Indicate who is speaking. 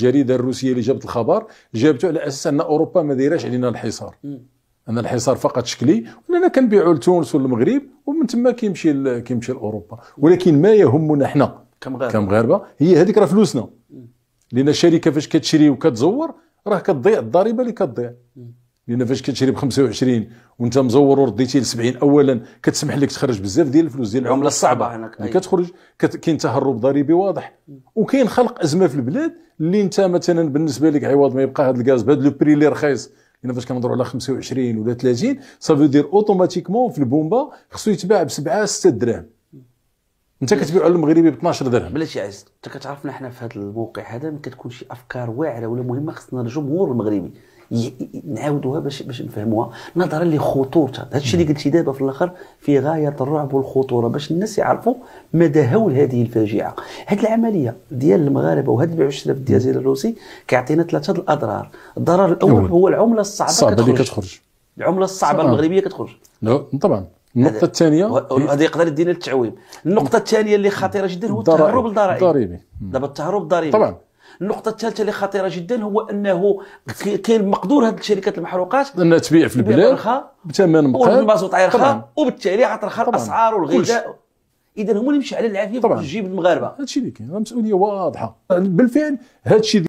Speaker 1: الجريده الروسيه اللي جابت الخبر جابته على اساس ان اوروبا ما دايراش علينا الحصار ان الحصار فقط شكلي واننا كنبيعوا لتونس والمغرب ومن تما كيمشي كيمشي لاوروبا ولكن ما يهمنا حنا كمغاربه كمغاربه هي هذيك راه فلوسنا لان الشركه فاش كتشري وكتزور راه كتضيع الضريبه اللي كتضيع لان فاش كتشري ب 25 وانت مزور ورديتي ل 70 اولا كتسمح لك تخرج بزاف ديال الفلوس ديال العمله الصعبه يعني كتخرج كاين تهرب ضريبي واضح وكاين خلق ازمه في البلاد اللي انت مثلا بالنسبه لك عوض ما يبقى هذا الغاز بهذا لو بري اللي رخيص لان فاش كنهضروا على 25 ولا 30 سافو دير اوتوماتيكمون في البومبا خصو يتباع ب 7 6 دراهم
Speaker 2: انت على المغربي ب 12 درهم بلاتي عز انت كتعرفنا حنا في هذا الموقع هذا ما كتكونش افكار واعره ولا مهمه خصنا الجمهور المغربي نعاودوها باش باش نفهموها نظرا لخطورتها هذا الشيء اللي قلتي دابا في الاخر في غايه الرعب والخطوره باش الناس يعرفوا مدى هول هذه الفاجعه هذه العمليه ديال المغاربه وهذا البيع والشراء في الجزيره الروسي كيعطينا ثلاثه الاضرار الضرر الاول هو العمله الصعبه الصعبه اللي كتخرج العمله الصعبه صعب. المغربيه كتخرج طبعا النقطة الثانية هذا يقدر يدينا التعويم، النقطة الثانية اللي خطيرة جدا هو التهرب الضريبي دابا التهرب الضريبي طبعا النقطه الثالثه اللي خطيره جدا هو انه كاين مقدور هذه الشركات المحروقات انها تبيع في البلاد
Speaker 1: بثمن مقال والمازوت غير
Speaker 2: وبالتالي غترخى الاسعار والغذاء
Speaker 1: اذا هما اللي مشي على العافيه باش تجيب المغاربه هادشي اللي كاين المسؤوليه واضحه بالفعل هادشي